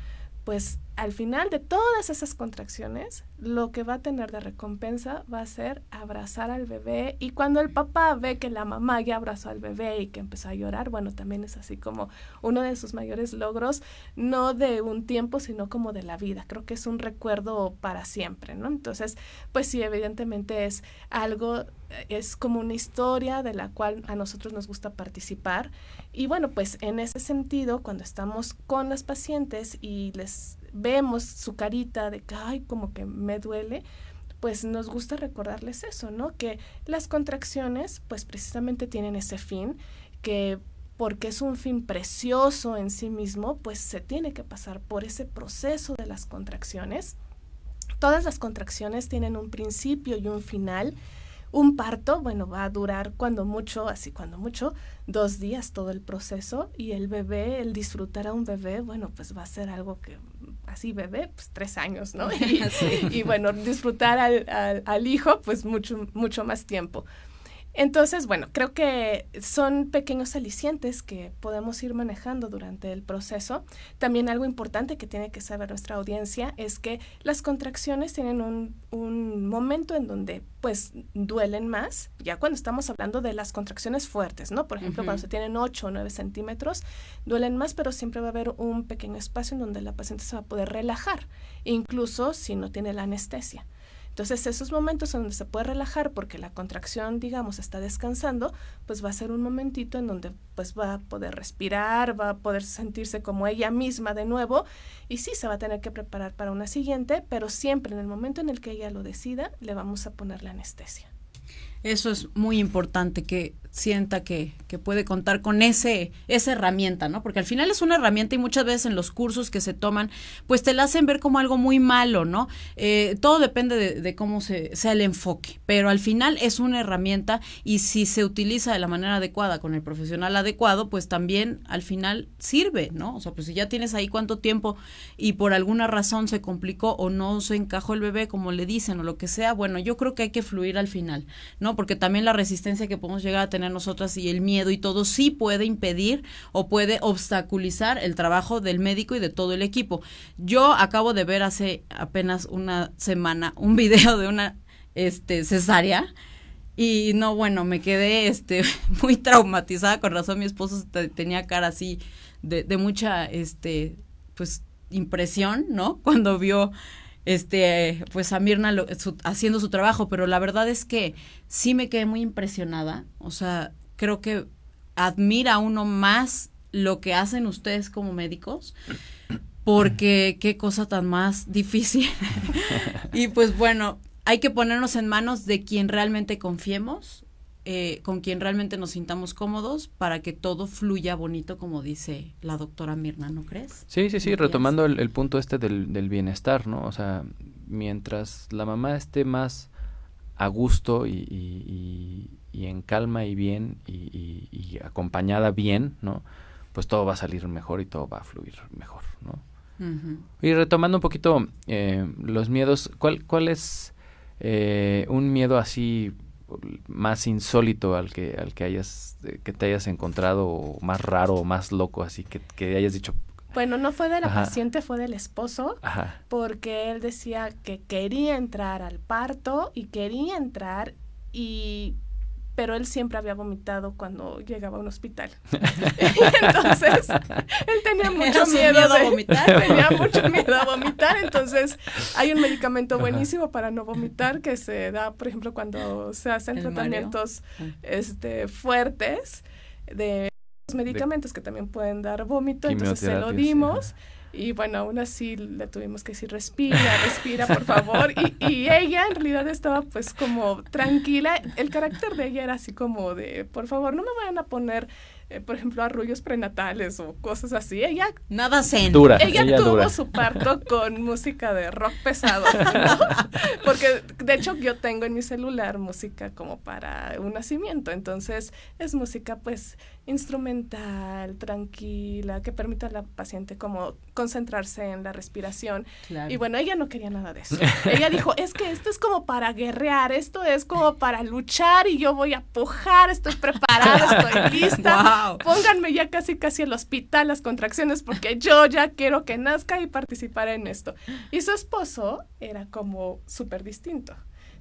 pues al final de todas esas contracciones, lo que va a tener de recompensa va a ser abrazar al bebé. Y cuando el papá ve que la mamá ya abrazó al bebé y que empezó a llorar, bueno, también es así como uno de sus mayores logros, no de un tiempo, sino como de la vida. Creo que es un recuerdo para siempre, ¿no? Entonces, pues sí, evidentemente es algo es como una historia de la cual a nosotros nos gusta participar. Y bueno, pues en ese sentido, cuando estamos con las pacientes y les vemos su carita de que, ay, como que me duele, pues nos gusta recordarles eso, ¿no? Que las contracciones, pues precisamente tienen ese fin, que porque es un fin precioso en sí mismo, pues se tiene que pasar por ese proceso de las contracciones. Todas las contracciones tienen un principio y un final un parto, bueno, va a durar cuando mucho, así cuando mucho, dos días todo el proceso y el bebé, el disfrutar a un bebé, bueno, pues va a ser algo que así bebé, pues tres años, ¿no? [laughs] Y, bueno, disfrutar al, al, al hijo, pues mucho, mucho más tiempo. Entonces, bueno, creo que son pequeños alicientes que podemos ir manejando durante el proceso. También algo importante que tiene que saber nuestra audiencia es que las contracciones tienen un, momento en donde pues duelen más, ya cuando estamos hablando de las contracciones fuertes, ¿no? Por ejemplo, cuando se tienen 8 o 9 centímetros, duelen más, pero siempre va a haber un pequeño espacio en donde la paciente se va a poder relajar, incluso si no tiene la anestesia. Entonces, esos momentos en donde se puede relajar porque la contracción, digamos, está descansando, pues va a ser un momentito en donde pues va a poder respirar, va a poder sentirse como ella misma de nuevo y sí se va a tener que preparar para una siguiente, pero siempre en el momento en el que ella lo decida, le vamos a poner la anestesia. Eso es muy importante que sienta que, puede contar con ese, esa herramienta, ¿no? Porque al final es una herramienta y muchas veces en los cursos que se toman, pues te la hacen ver como algo muy malo, ¿no? Eh, todo depende de, cómo se, sea el enfoque, pero al final es una herramienta y si se utiliza de la manera adecuada, con el profesional adecuado, pues también al final sirve, ¿no? O sea, pues si ya tienes ahí cuánto tiempo y por alguna razón se complicó o no se encajó el bebé, como le dicen, o lo que sea, bueno, yo creo que hay que fluir al final, ¿no? Porque también la resistencia que podemos llegar a tener a nosotras y el miedo y todo sí puede impedir o puede obstaculizar el trabajo del médico y de todo el equipo. Yo acabo de ver hace apenas una semana un [laughs] video de una este, cesárea. Y no, bueno, me quedé este, [laughs] muy traumatizada, con razón mi esposo tenía cara así de, de mucha, este, pues, impresión, ¿no? [laughs] Cuando vio este, pues a Mirna haciendo su trabajo, pero la verdad es que sí me quedé muy impresionada, o sea, creo que admira uno más lo que hacen ustedes como médicos, porque mm. qué cosa tan más difícil. [laughs] y pues bueno, hay que ponernos en manos de quien realmente confiemos eh, con quien realmente nos sintamos cómodos para que todo fluya bonito, como dice la doctora Mirna, ¿no crees? Sí, sí, sí, retomando el, punto este del, bienestar, ¿no? O sea, mientras la mamá esté más a gusto y, y, en calma y bien y, acompañada bien, ¿no? Pues todo va a salir mejor y todo va a fluir mejor, ¿no? Y retomando un poquito eh, los miedos, ¿cuál, cuál es eh, un miedo así más insólito al que, al que hayas, eh, que te hayas encontrado, más raro, o más loco, así que, que hayas dicho. Bueno, no fue de la paciente, fue del esposo, porque él decía que quería entrar al parto y quería entrar y pero él siempre había vomitado cuando llegaba a un hospital. [laughs] entonces, él tenía mucho miedo, a vomitar. [laughs] Tenía mucho miedo a vomitar. Entonces, hay un medicamento buenísimo para no vomitar que se da, por ejemplo, cuando se hacen tratamientos ah. este, fuertes de medicamentos que también pueden dar vómito. Entonces, se lo dimos. Y bueno, aún así le tuvimos que decir, respira, respira, por favor. Y, y, ella en realidad estaba pues como tranquila. El carácter de ella era así como de, por favor, no me vayan a poner eh, por ejemplo, arrullos prenatales o cosas así. Ella. Nada zen. Dura, ella, tuvo su parto [laughs] con música de rock pesado. [laughs] Porque, de hecho, yo tengo en mi celular música como para un nacimiento. Entonces, es música, pues, instrumental, tranquila, que permite a la paciente como concentrarse en la respiración. Y bueno, ella no quería nada de eso. ella dijo, es que esto es como para guerrear, esto es como para luchar y yo voy a pujar, estoy preparada, estoy [laughs] lista. Pónganme ya casi casi al hospital las contracciones porque yo ya quiero que nazca y participar en esto. Y su esposo era como súper distinto.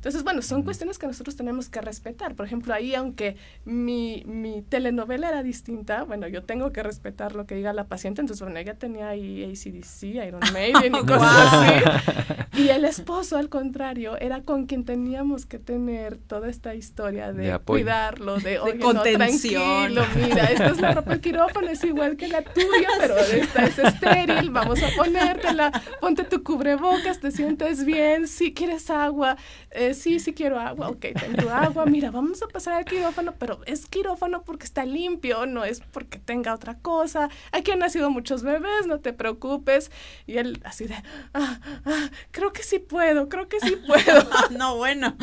Entonces, bueno, son cuestiones que nosotros tenemos que respetar. Por ejemplo, ahí, aunque mi, telenovela era distinta, bueno, yo tengo que respetar lo que diga la paciente. Entonces, bueno, ella tenía ahí ACDC, Iron [laughs] Maiden y cosas así. [laughs] Y el esposo, al contrario, era con quien teníamos que tener toda esta historia de, cuidarlo, de, de contención. mira, esta es la ropa quirófano, es igual que la tuya, [laughs] pero esta es estéril, vamos a ponértela, ponte tu cubrebocas, te sientes bien, si quieres agua, eh, sí, sí quiero agua, ok, tengo agua, mira, vamos a pasar al quirófano, pero es quirófano porque está limpio, no es porque tenga otra cosa, aquí han nacido muchos bebés, no te preocupes, y él así de, ah, ah creo que sí puedo, creo que sí puedo. [laughs] no, bueno.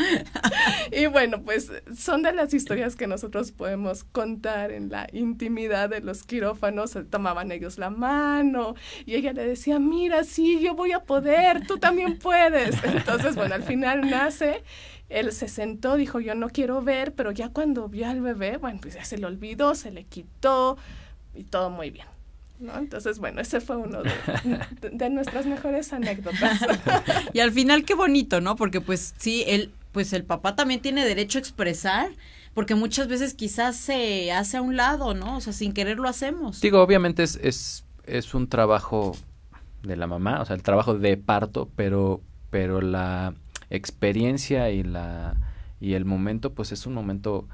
[laughs] y bueno, pues son de las historias que nosotros podemos contar en la intimidad de los quirófanos, tomaban ellos la mano y ella le decía, mira, sí, yo voy a poder, tú también puedes. Entonces, bueno, al final nace él se sentó, dijo, yo no quiero ver, pero ya cuando vio al bebé, bueno, pues ya se le olvidó, se le quitó y todo muy bien. ¿No? Entonces, bueno, ese fue uno de, [laughs] nuestras mejores anécdotas. [laughs] y al final qué bonito, ¿no? Porque pues sí, él, pues el papá también tiene derecho a expresar, porque muchas veces quizás se hace a un lado, ¿no? O sea, sin querer lo hacemos. Digo, obviamente es, es, es un trabajo de la mamá, o sea, el trabajo de parto, pero, pero la experiencia y la y el momento pues es un momento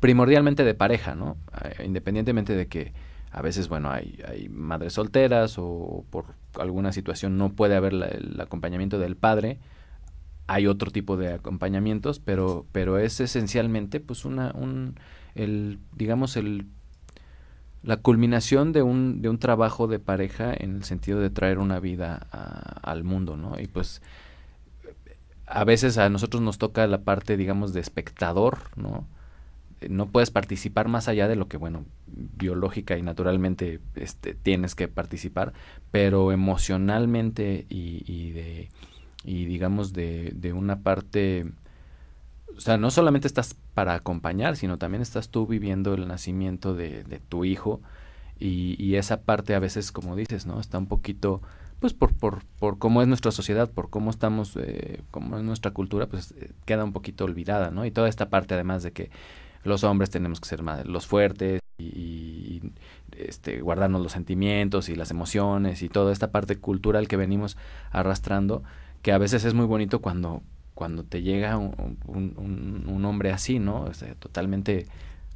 primordialmente de pareja, ¿no? Eh, independientemente de que a veces, bueno, hay, hay madres solteras o por alguna situación no puede haber el acompañamiento del padre, hay otro tipo de acompañamientos, pero, pero es esencialmente pues una, un, el, digamos, el, la culminación de un, de un trabajo de pareja en el sentido de traer una vida al mundo, ¿no? Y pues a veces a nosotros nos toca la parte, digamos, de espectador, ¿no? Eh, no puedes participar más allá de lo que, bueno, biológica y naturalmente este, tienes que participar, pero emocionalmente y, y de, y digamos, de, de una parte o sea, no solamente estás para acompañar, sino también estás tú viviendo el nacimiento de, de tu hijo y, y, esa parte a veces, como dices, ¿no? Está un poquito pues por, por, por cómo es nuestra sociedad, por cómo estamos, eh, cómo es nuestra cultura, pues eh, queda un poquito olvidada, ¿no? Y toda esta parte además de que los hombres tenemos que ser más los fuertes y, este, guardarnos los sentimientos y las emociones y toda esta parte cultural que venimos arrastrando, que a veces es muy bonito cuando, cuando te llega un, un, hombre así, ¿no? totalmente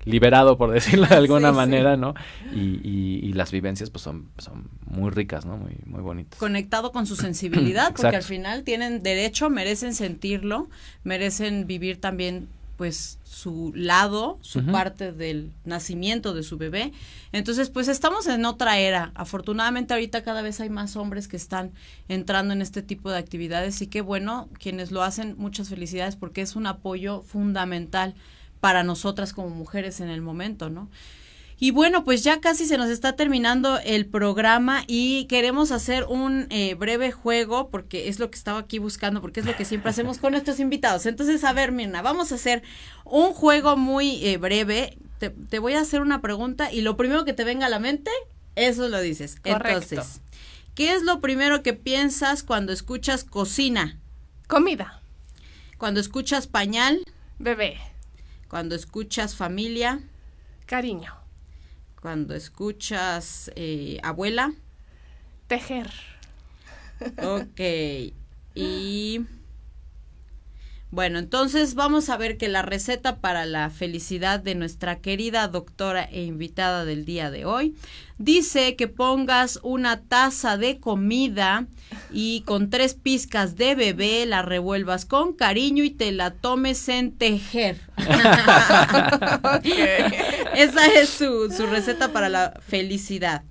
liberado, por decirlo de alguna manera, ¿no? Y, las vivencias pues son, son muy ricas, ¿no? Muy, muy bonitas. Conectado con su [clears throat] sensibilidad, porque al final tienen derecho, merecen sentirlo, merecen vivir también pues su lado, su parte del nacimiento de su bebé. Entonces, pues estamos en otra era. Afortunadamente ahorita cada vez hay más hombres que están entrando en este tipo de actividades y que bueno, quienes lo hacen, muchas felicidades porque es un apoyo fundamental para nosotras como mujeres en el momento, ¿no? Y bueno, pues ya casi se nos está terminando el programa y queremos hacer un eh, breve juego porque es lo que estaba aquí buscando, porque es lo que siempre hacemos con nuestros invitados. Entonces, a ver, Mirna, vamos a hacer un juego muy eh, breve. Te, te, voy a hacer una pregunta y lo primero que te venga a la mente, eso lo dices. Correcto. Entonces, ¿qué es lo primero que piensas cuando escuchas cocina? Comida. Cuando escuchas pañal. Bebé. Cuando escuchas familia. Cariño. Cuando escuchas eh, abuela. Tejer. Ok. Y bueno, entonces vamos a ver que la receta para la felicidad de nuestra querida doctora e invitada del día de hoy dice que pongas una taza de comida y con tres pizcas de bebé la revuelvas con cariño y te la tomes en tejer. [laughs] [laughs] Esa es su receta para la felicidad.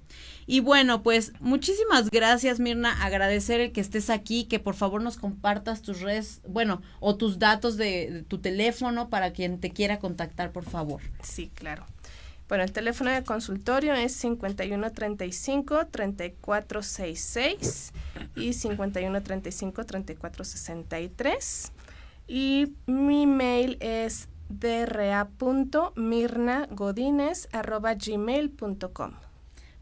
Y bueno, pues muchísimas gracias Mirna, agradecer el que estés aquí, que por favor nos compartas tus redes, bueno, o tus datos de, tu teléfono para quien te quiera contactar, por favor. Sí, claro. Bueno, el teléfono de consultorio es 5135-3466 y 5135-3463. Y mi mail es dra.mirnagodines.gmail.com.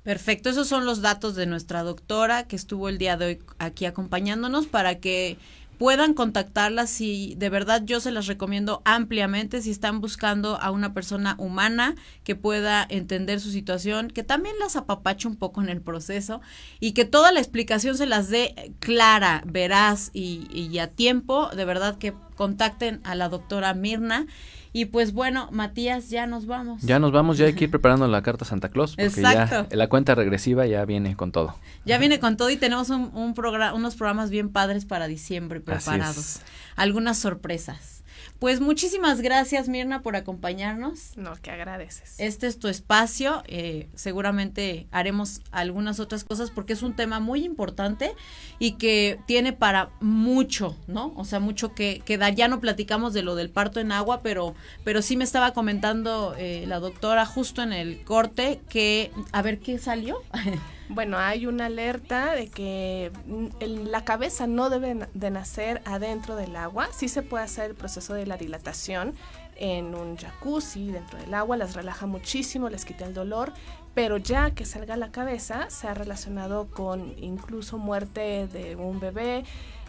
Perfecto, esos son los datos de nuestra doctora que estuvo el día de hoy aquí acompañándonos para que puedan contactarla si de verdad yo se las recomiendo ampliamente si están buscando a una persona humana que pueda entender su situación, que también las apapache un poco en el proceso y que toda la explicación se las dé clara, veraz y, y a tiempo, de verdad que contacten a la doctora Mirna. Y pues bueno, Matías, ya nos vamos. Ya nos vamos, ya hay que ir [laughs] preparando la carta Santa Claus, porque Exacto. ya la cuenta regresiva ya viene con todo. Ya viene con todo y tenemos un, un programa, unos programas bien padres para diciembre preparados. Algunas sorpresas. Pues muchísimas gracias Mirna por acompañarnos. No, que agradeces. Este es tu espacio. Eh, seguramente haremos algunas otras cosas porque es un tema muy importante y que tiene para mucho, ¿no? O sea, mucho que, que Ya no platicamos de lo del parto en agua, pero, pero sí me estaba comentando eh, la doctora justo en el corte que, a ver qué salió. [laughs] bueno, hay una alerta de que la cabeza no debe de nacer adentro del agua. Sí se puede hacer el proceso de la dilatación en un jacuzzi dentro del agua, las relaja muchísimo, les quita el dolor, pero ya que salga la cabeza se ha relacionado con incluso muerte de un bebé,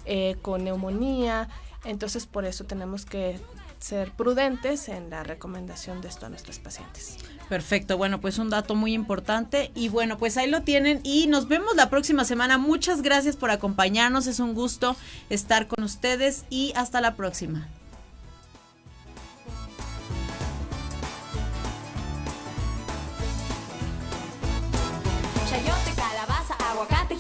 eh, con neumonía. Entonces por eso tenemos que ser prudentes en la recomendación de esto a nuestros pacientes. Perfecto, bueno, pues un dato muy importante y bueno, pues ahí lo tienen y nos vemos la próxima semana. Muchas gracias por acompañarnos, es un gusto estar con ustedes y hasta la próxima. Chayote, calabaza, aguacate,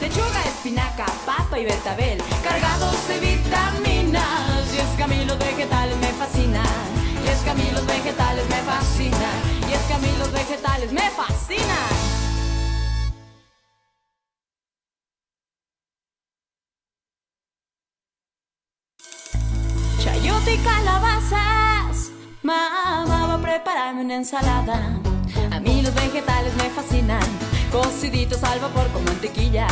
lechuga, espinaca, papa y betabel, cargados de vitamina es que a mí los vegetales me fascinan. Y es que a mí los vegetales me fascinan. Y es que a mí los vegetales me fascinan. Chayote y calabazas. Mamá va a prepararme una ensalada. A mí los vegetales me fascinan. Cociditos al vapor con mantequilla.